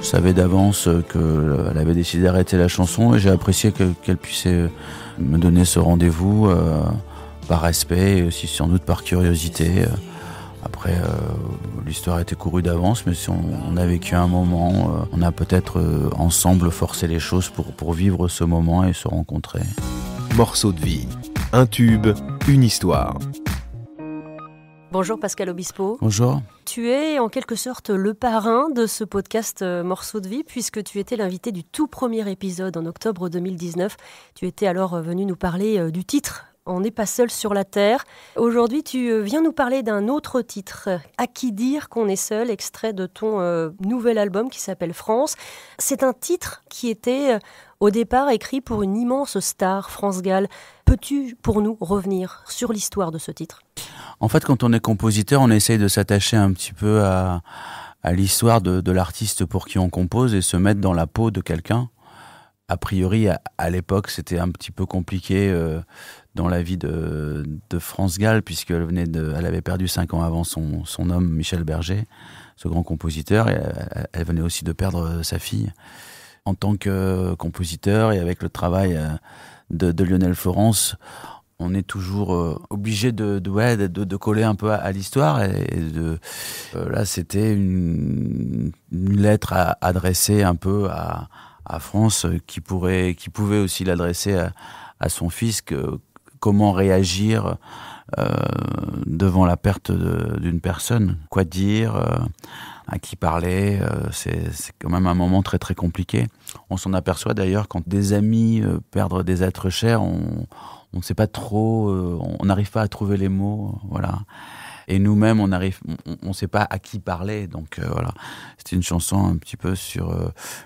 Je savais d'avance qu'elle euh, avait décidé d'arrêter la chanson et j'ai apprécié qu'elle puisse euh, me donner ce rendez-vous euh, par respect et aussi sans doute par curiosité. Après, l'histoire l'histoire était courue d'avance, mais si on, a vécu un moment, on a peut-être ensemble forcé les choses pour, pour vivre ce moment et se rencontrer. Morceau de vie, un tube, une histoire. Bonjour Pascal Obispo. Bonjour. Tu es en quelque sorte le parrain de ce podcast euh, Morceau de vie puisque tu étais l'invité du tout premier épisode en octobre 2019. Tu étais alors euh, venu nous parler euh, du titre On n'est pas seul sur la terre. Aujourd'hui, tu viens nous parler d'un autre titre, À qui dire qu'on est seul, extrait de ton nouvel album qui s'appelle France. C'est un titre qui était au départ écrit pour une immense star, France Gall. Peux-tu pour nous revenir sur l'histoire de ce titre En fait, quand on est compositeur, on essaye de s'attacher un petit peu à, l'histoire de, l'artiste pour qui on compose et se mettre dans la peau de quelqu'un. A priori, à, l'époque, c'était un petit peu compliqué euh, dans la vie de, France Gall, puisqu'elle venait elle avait perdu cinq ans avant son, homme, Michel Berger, ce grand compositeur, et euh, elle venait aussi de perdre euh, sa fille en tant que euh, compositeur et avec le travail euh, de, Lionel Florence, on est toujours euh, obligé de de, de, coller un peu à, l'histoire. Et, de, là, c'était une, lettre à, adressée un peu à, France qui, pourrait, qui pouvait aussi l'adresser à, son fils. Que, comment réagir devant la perte d'une personne Quoi dire à qui parler. Euh, c'est quand même un moment très très compliqué. On s'en aperçoit d'ailleurs quand des amis euh, perdent des êtres chers, on, ne sait pas trop, euh, on n'arrive pas à trouver les mots, voilà. Et nous-mêmes, on arrive, on ne sait pas à qui parler. Donc euh, voilà, c'était une chanson un petit peu sur euh,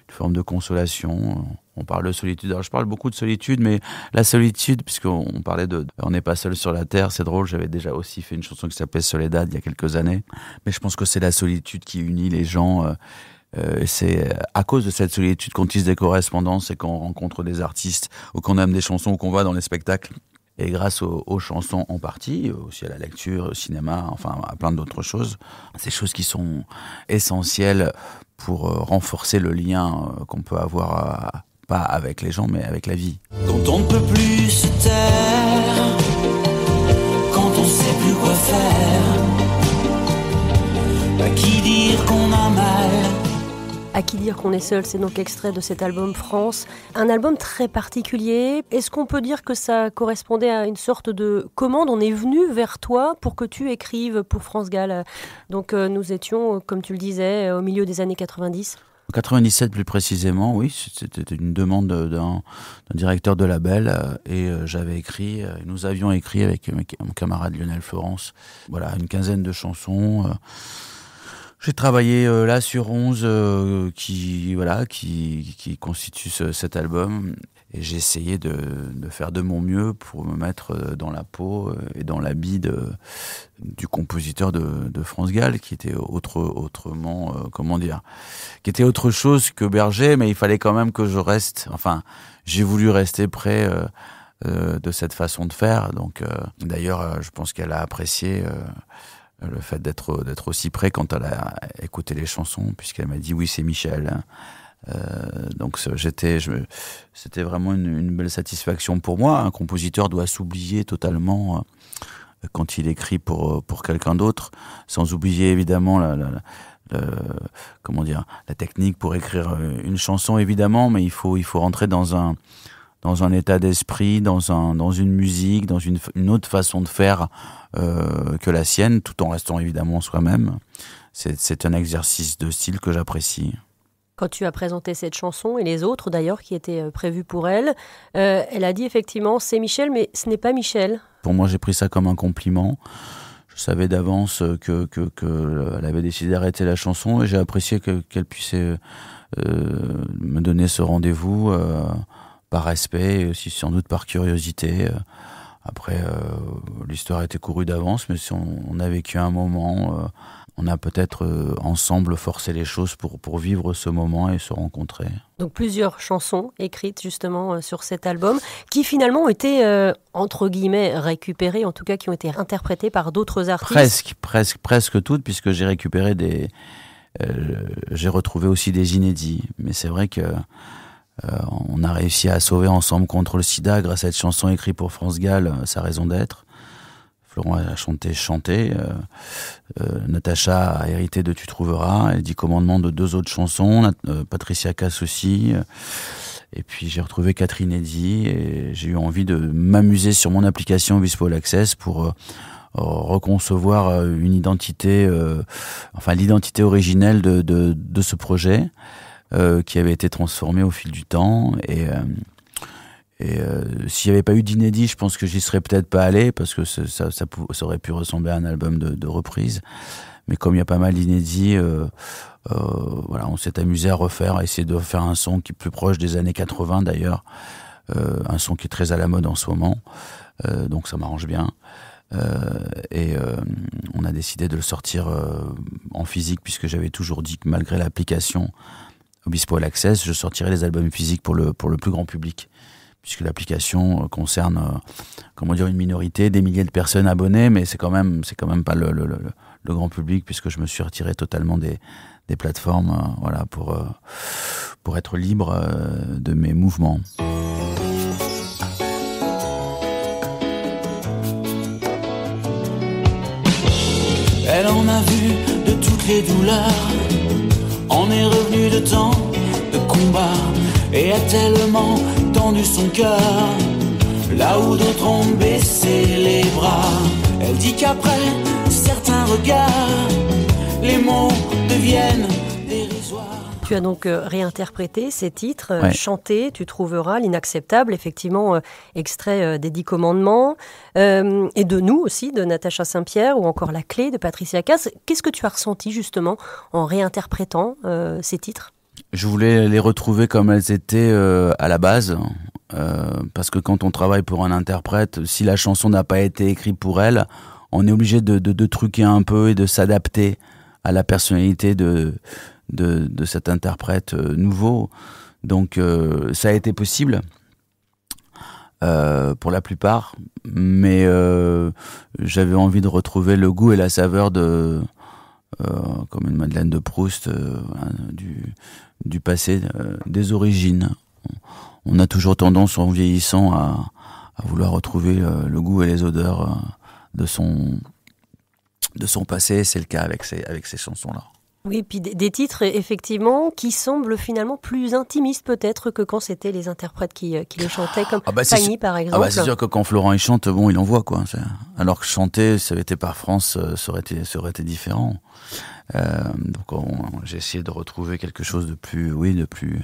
une forme de consolation. Euh, on parle de solitude. Alors, je parle beaucoup de solitude, mais la solitude, puisqu'on parlait de On n'est pas seul sur la Terre, c'est drôle. J'avais déjà aussi fait une chanson qui s'appelait Soledad il y a quelques années. Mais je pense que c'est la solitude qui unit les gens. c'est à cause de cette solitude qu'on tisse des correspondances et qu'on rencontre des artistes ou qu'on aime des chansons ou qu'on va dans les spectacles. Et grâce aux, chansons en partie, aussi à la lecture, au cinéma, enfin à plein d'autres choses, ces choses qui sont essentielles pour euh, renforcer le lien euh, qu'on peut avoir, euh, pas avec les gens, mais avec la vie. Quand on ne peut plus se taire, quand on sait plus quoi faire, qui dire qu'on a mal à qui dire qu'on est seul, c'est donc extrait de cet album France. Un album très particulier. Est-ce qu'on peut dire que ça correspondait à une sorte de commande On est venu vers toi pour que tu écrives pour France Gall. Donc euh, nous étions, euh, comme tu le disais, euh, au milieu des années 90. 97 plus précisément, oui, c'était une demande d'un directeur de label et j'avais écrit, nous avions écrit avec mon camarade Lionel Florence, voilà, une quinzaine de chansons. J'ai travaillé euh, là sur 11 euh, qui, voilà, qui, qui constitue cet album. Et j'ai essayé de, de, faire de mon mieux pour me mettre euh, dans la peau et dans l'habit du compositeur de, de, France Gall, qui était autre, autrement, comment dire, qui était autre chose que Berger, mais il fallait quand même que je reste, enfin, j'ai voulu rester près de cette façon de faire. Donc, d'ailleurs, je pense qu'elle a apprécié le fait d'être d'être aussi près quand elle a écouté les chansons, puisqu'elle m'a dit oui c'est Michel. Euh, donc j'étais, c'était vraiment une, une, belle satisfaction pour moi. Un compositeur doit s'oublier totalement euh, quand il écrit pour euh, pour quelqu'un d'autre, sans oublier évidemment la, la, la, comment dire la technique pour écrire une chanson évidemment, mais il faut il faut rentrer dans un dans un état d'esprit, dans, un, dans une musique, dans une, autre façon de faire euh, que la sienne, tout en restant évidemment soi-même. C'est un exercice de style que j'apprécie. Quand tu as présenté cette chanson et les autres d'ailleurs qui étaient euh, prévues pour elle, euh, elle a dit effectivement c'est Michel, mais ce n'est pas Michel. Pour moi, j'ai pris ça comme un compliment. Je savais d'avance que qu'elle avait décidé d'arrêter la chanson et j'ai apprécié qu'elle puisse me donner ce rendez-vous par respect et aussi sans doute par curiosité. Euh, après, euh, l'histoire a été courue d'avance, mais si on, a vécu un moment, euh, on a peut-être ensemble forcé les choses pour, pour vivre ce moment et se rencontrer. Donc plusieurs chansons écrites justement sur cet album qui finalement ont été entre guillemets récupérées, en tout cas qui ont été interprétées par d'autres artistes. Presque, presque, presque toutes, puisque j'ai récupéré des, j'ai retrouvé aussi des inédits. Mais c'est vrai que euh, on a réussi à sauver ensemble contre le sida grâce à cette chanson écrite pour France Gall, euh, sa raison d'être. Florent a chanté chanté euh, Natacha a hérité de Tu trouveras. Elle dit commandement de deux autres chansons. Patricia Cass aussi. Et puis j'ai retrouvé Catherine Eddy et j'ai eu envie de m'amuser sur mon application Bispol Access pour reconcevoir une identité, enfin l'identité originelle de, ce projet. Euh, qui avait été transformé au fil du temps. Et, euh, euh, s'il n'y avait pas eu d'inédit, je pense que j'y serais peut-être pas allé, parce que ça, aurait pu ressembler à un album de, reprise. Mais comme il y a pas mal d'inédits, voilà, on s'est amusé à refaire, à essayer de faire un son qui est plus proche des années 80 d'ailleurs, un son qui est très à la mode en ce moment, donc ça m'arrange bien. et on a décidé de le sortir en physique puisque j'avais toujours dit que malgré l'application, Obispo Access, je sortirai les albums physiques pour le, pour le plus grand public, puisque l'application euh, concerne, euh, comment dire, une minorité, des milliers de personnes abonnées, mais c'est quand même, c'est quand même pas le, grand public, puisque je me suis retiré totalement des, plateformes, euh, voilà, pour, pour être libre de mes mouvements. Elle en a vu de toutes les douleurs on est revenu de temps de combat et a tellement tendu son cœur. Là où d'autres ont baissé les bras, elle dit qu'après certains regards, les mots deviennent tu as donc euh, réinterprété ces titres, euh, chanté, tu trouveras l'inacceptable, effectivement, euh, extrait des Dix Commandements, et de nous aussi, de Natacha Saint-Pierre, ou encore La Clé de Patricia Cass. Qu'est-ce que tu as ressenti justement en réinterprétant ces titres je voulais les retrouver comme elles étaient à la base, parce que quand on travaille pour un interprète, si la chanson n'a pas été écrite pour elle, on est obligé de truquer un peu et de s'adapter à la personnalité de, de, cet interprète euh, nouveau. Donc euh, ça a été possible. Euh, pour la plupart, mais j'avais envie de retrouver le goût et la saveur de, comme une Madeleine de Proust, hein, du, du passé, des origines. On a toujours tendance, en vieillissant, à, vouloir retrouver le goût et les odeurs de son de son passé. C'est le cas avec avec ces chansons là. Oui, puis des titres effectivement qui semblent finalement plus intimistes peut-être que quand c'était les interprètes qui, euh, qui les chantaient, comme ah bah, par ah bah, exemple. Ah c'est sûr que quand Florent il chante, bon, il en voit, quoi. Alors que chanter, ça avait été par France, euh, ça aurait été, différent. Euh, donc j'ai essayé de retrouver quelque chose de plus, oui, de plus,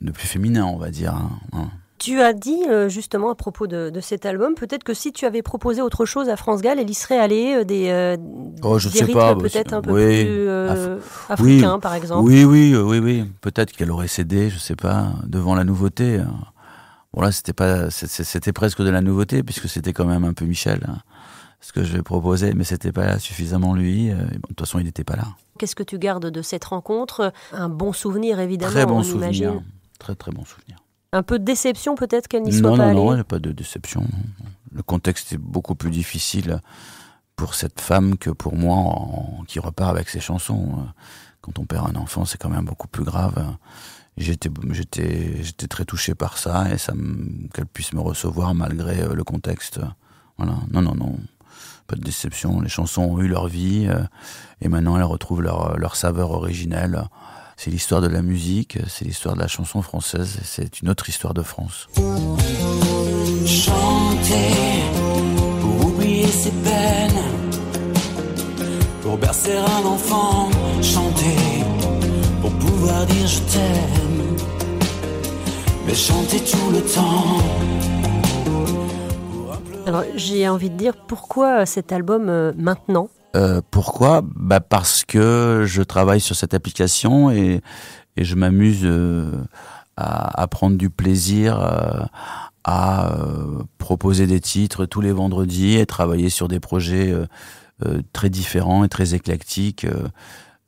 de plus féminin, on va dire. Hein, hein. Tu as dit euh, justement à propos de, cet album, peut-être que si tu avais proposé autre chose à France Gall, elle y serait allée euh, des, euh, oh, je sais bah, peut-être un peu plus africains par exemple. Oui, oui, oui, oui. Peut-être qu'elle aurait cédé, je sais pas, devant la nouveauté. Bon là, c'était pas, c'était presque de la nouveauté puisque c'était quand même un peu Michel hein, ce que je vais proposer, mais c'était pas suffisamment lui. de toute façon, il n'était pas là. Qu'est-ce que tu gardes de cette rencontre Un bon souvenir évidemment. Très bon souvenir. Très très bon souvenir un peu de déception peut-être qu'elle n'y soit pas non, Non, il n'y a pas de déception. Le contexte est beaucoup plus difficile pour cette femme que pour moi qui repart avec ses chansons. Quand on perd un enfant, c'est quand même beaucoup plus grave. J'étais, très touché par ça et ça qu'elle puisse me recevoir malgré euh, le contexte. Voilà. Non, non, non. Pas de déception. Les chansons ont eu leur vie euh, et maintenant elles retrouvent leur, leur saveur originelle. C'est l'histoire de la musique, c'est l'histoire de la chanson française, c'est une autre histoire de France. Chanter pour bercer un enfant, chanter pour pouvoir dire je t'aime, mais chanter tout le temps. Alors j'ai envie de dire pourquoi cet album euh, maintenant euh, pourquoi bah Parce que je travaille sur cette application et, je m'amuse euh, à, prendre du plaisir euh, à proposer des titres tous les vendredis et travailler sur des projets très différents et très éclectiques.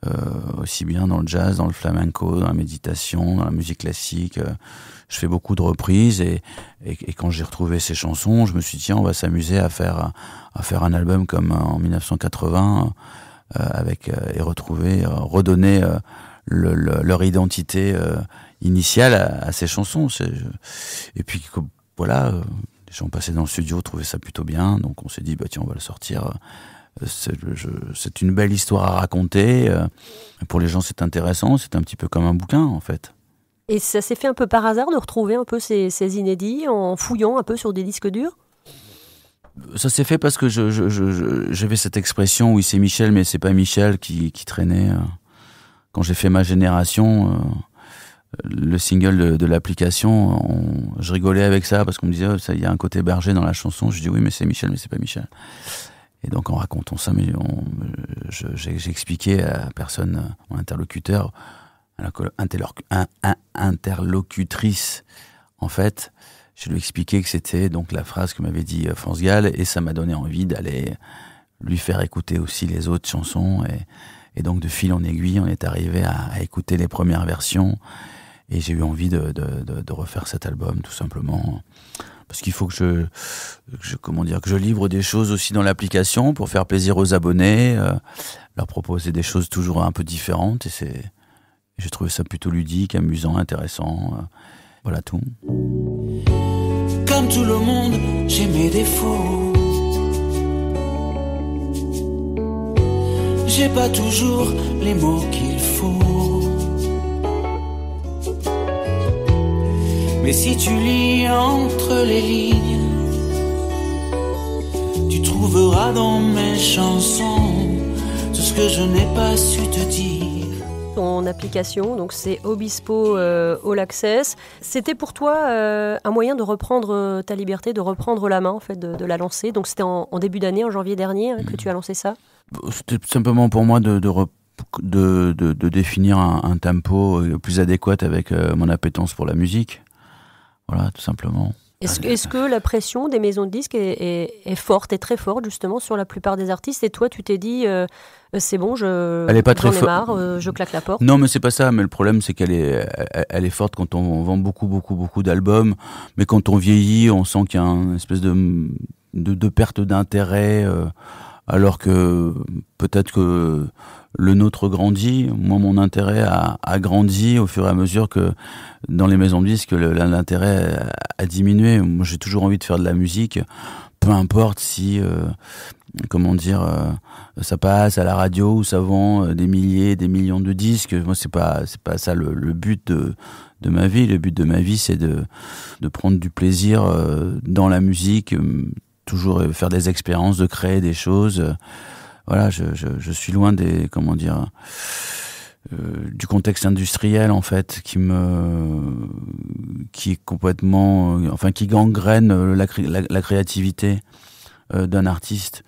Euh, aussi bien dans le jazz, dans le flamenco, dans la méditation, dans la musique classique. Euh, je fais beaucoup de reprises et, et, quand j'ai retrouvé ces chansons, je me suis dit tiens on va s'amuser à faire à faire un album comme en 1980 euh, avec et retrouver redonner le, leur identité initiale à, ces chansons. Et puis voilà, les gens passaient dans le studio, trouvaient ça plutôt bien, donc on s'est dit bah tiens on va le sortir c'est une belle histoire à raconter. Euh, pour les gens, c'est intéressant. C'est un petit peu comme un bouquin, en fait. Et ça s'est fait un peu par hasard de retrouver un peu ces, inédits en fouillant un peu sur des disques durs ça s'est fait parce que j'avais cette expression, oui c'est Michel, mais c'est pas Michel qui, traînait. Euh, quand j'ai fait ma génération, euh, le single de, l'application, je rigolais avec ça parce qu'on me disait, oh, il y a un côté berger dans la chanson. Je dis oui, mais c'est Michel, mais c'est pas Michel. Et donc en racontant ça, mais expliqué à personne, mon interlocuteur, interlocutrice, en fait, je lui expliquais que c'était donc la phrase que m'avait dit euh, France Gall, et ça m'a donné envie d'aller lui faire écouter aussi les autres chansons, et, donc de fil en aiguille, on est arrivé à écouter les premières versions. Et j'ai eu envie de, refaire cet album, tout simplement. Parce qu'il faut que je, comment dire, que je livre des choses aussi dans l'application pour faire plaisir aux abonnés, euh, leur proposer des choses toujours un peu différentes. Et c'est, j'ai trouvé ça plutôt ludique, amusant, intéressant. Euh, voilà tout. Comme tout le monde, j'ai mes défauts. J'ai pas toujours les mots qu'il faut. Et si tu lis entre les lignes, tu trouveras dans mes chansons tout ce que je n'ai pas su te dire. Ton application, donc c'est Obispo euh, All Access. C'était pour toi euh, un moyen de reprendre euh, ta liberté, de reprendre la main en fait, de, la lancer. Donc c'était en, début d'année, en janvier dernier, hein, que tu as lancé ça. C'était simplement pour moi de, de définir un, tempo plus adéquat avec mon appétence pour la musique tout simplement. Est-ce que, la pression des maisons de disques est, forte, est très forte justement sur la plupart des artistes Et toi, tu t'es dit, euh, c'est bon, je elle est pas très marre, euh, je claque la porte. Non, mais c'est pas ça. Mais le problème, c'est qu'elle est, elle est forte quand on vend beaucoup, beaucoup, beaucoup d'albums. Mais quand on vieillit, on sent qu'il y a une espèce de, de, perte d'intérêt. Euh, alors que peut-être que le nôtre grandit. Moi, mon intérêt a, a, grandi au fur et à mesure que dans les maisons de disques, l'intérêt a, diminué. Moi, j'ai toujours envie de faire de la musique, peu importe si, euh, comment dire, euh, ça passe à la radio ou ça vend euh, des milliers, des millions de disques. Moi, c'est pas, c'est pas ça le, but de, de ma vie. Le but de ma vie, c'est de, de prendre du plaisir dans la musique toujours euh, faire des expériences, de créer des choses. Euh, voilà, je, je, je suis loin des comment dire euh, du contexte industriel en fait qui me qui est complètement enfin qui gangrène la, la, créativité d'un artiste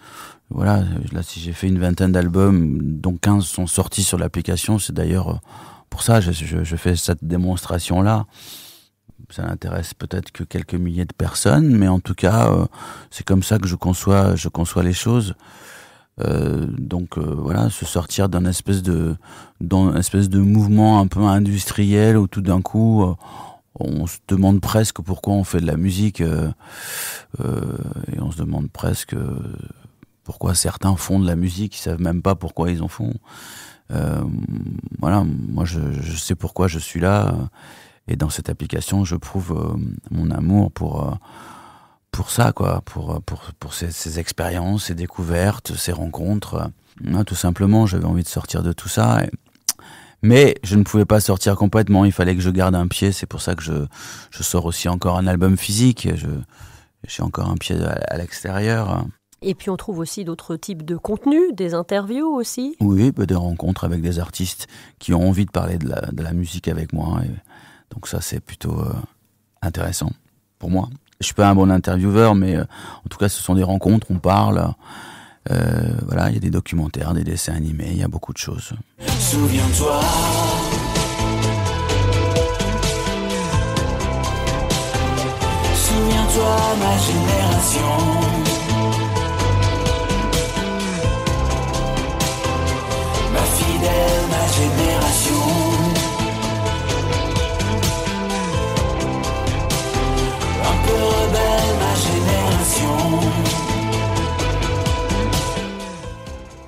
voilà là si j'ai fait une vingtaine d'albums dont 15 sont sortis sur l'application c'est d'ailleurs pour ça je, je, je, fais cette démonstration là ça n'intéresse peut-être que quelques milliers de personnes, mais en tout cas, euh, c'est comme ça que je conçois, je conçois les choses. Euh, donc euh, voilà, se sortir d'un espèce de d'un de mouvement un peu industriel où tout d'un coup on se demande presque pourquoi on fait de la musique et on se demande presque pourquoi certains font de la musique, ils savent même pas pourquoi ils en font. voilà, moi je sais pourquoi je suis là et dans cette application, je prouve euh, mon amour pour euh, pour ça, quoi, pour, euh, pour, pour ces, expériences, ces découvertes, ces rencontres. Hein, tout simplement, j'avais envie de sortir de tout ça. Mais je ne pouvais pas sortir complètement, il fallait que je garde un pied, c'est pour ça que je, je sors aussi encore un album physique, je, j'ai encore un pied à, l'extérieur. Et puis on trouve aussi d'autres types de contenus, des interviews aussi. Oui, bah, des rencontres avec des artistes qui ont envie de parler de la, de la musique avec moi. Et donc ça, c'est plutôt euh, intéressant pour moi. Je suis pas un bon intervieweur, mais euh, en tout cas, ce sont des rencontres, on parle. Euh, voilà, il y a des documentaires, des dessins animés, il y a beaucoup de choses. Souviens-toi. Souviens-toi, ma génération. Ma fidèle, ma génération.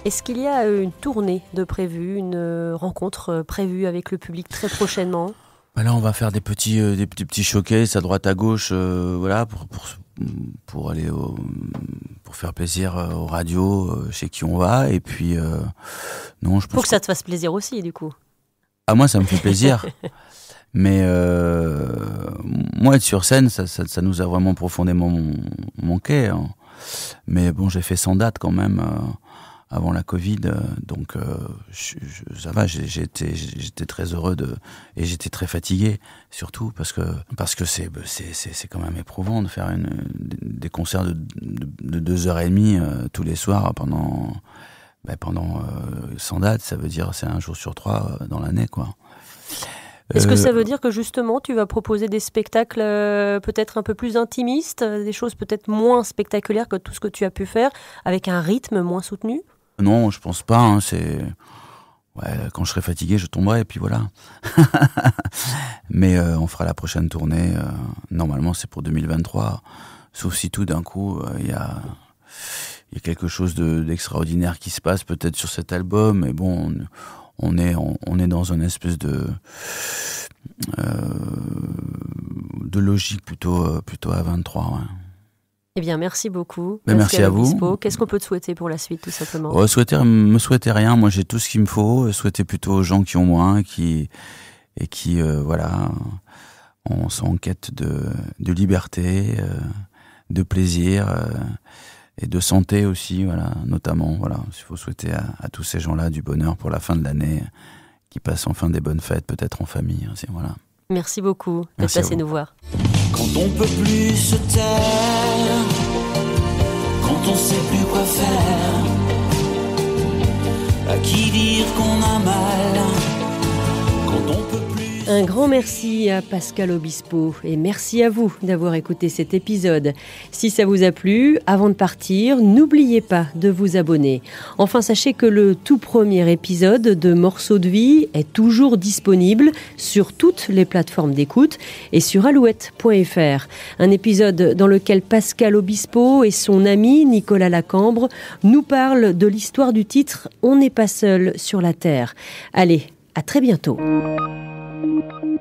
Est-ce qu'il y a euh, une tournée de prévue, une euh, rencontre euh, prévue avec le public très prochainement bah Là, on va faire des petits, des petits, petits showcases à droite, à gauche, voilà, pour, aller pour faire plaisir aux radios chez qui on va. Et puis, non, je Pour que, ça te fasse plaisir aussi, du coup. À ah, moi, ça me fait plaisir. Mais moi, être sur scène, ça, ça, nous a vraiment profondément manqué. Hein. Mais bon, j'ai fait sans date quand même avant la Covid. Euh, donc, euh, je, ça va, j'étais, très heureux de, et j'étais très fatigué, surtout parce que, parce que c'est, bah, c'est, quand même éprouvant de faire une, des concerts de, de, deux heures et demie euh, tous les soirs pendant, bah, pendant 100 dates. Ça veut dire c'est un jour sur trois dans l'année, quoi. Est-ce que ça veut dire que justement tu vas proposer des spectacles peut-être un peu plus intimistes, des choses peut-être moins spectaculaires que tout ce que tu as pu faire, avec un rythme moins soutenu non, je pense pas. Hein, c'est quand je serai fatigué, je tomberai et puis voilà. Mais euh, on fera la prochaine tournée. Euh, normalement, c'est pour 2023. Sauf si tout d'un coup, euh, il y a il y a quelque chose d'extraordinaire qui se passe peut-être sur cet album. Mais bon, on, est on, est dans une espèce de de logique plutôt plutôt à 23. Ouais. Eh bien, merci beaucoup. Ben, merci à vous. Qu'est-ce qu'on peut te souhaiter pour la suite, tout simplement oh, souhaiter, euh, Me souhaiter rien. Moi, j'ai tout ce qu'il me faut. Euh, souhaiter plutôt aux gens qui ont moins, qui et qui, euh, voilà, on en quête de, liberté, de plaisir et de santé aussi, voilà, notamment. Voilà, il faut souhaiter à, tous ces gens-là du bonheur pour la fin de l'année, qui passent enfin des bonnes fêtes, peut-être en famille voilà. Merci beaucoup d'être passé nous voir. Quand on peut plus se taire quand on sait plus quoi faire À qui dire qu'on a mal quand on peut un grand merci à Pascal Obispo et merci à vous d'avoir écouté cet épisode. Si ça vous a plu, avant de partir, n'oubliez pas de vous abonner. Enfin, sachez que le tout premier épisode de Morceaux de vie est toujours disponible sur toutes les plateformes d'écoute et sur alouette.fr. Un épisode dans lequel Pascal Obispo et son ami Nicolas Lacambre nous parlent de l'histoire du titre On n'est pas seul sur la Terre. Allez, à très bientôt. Música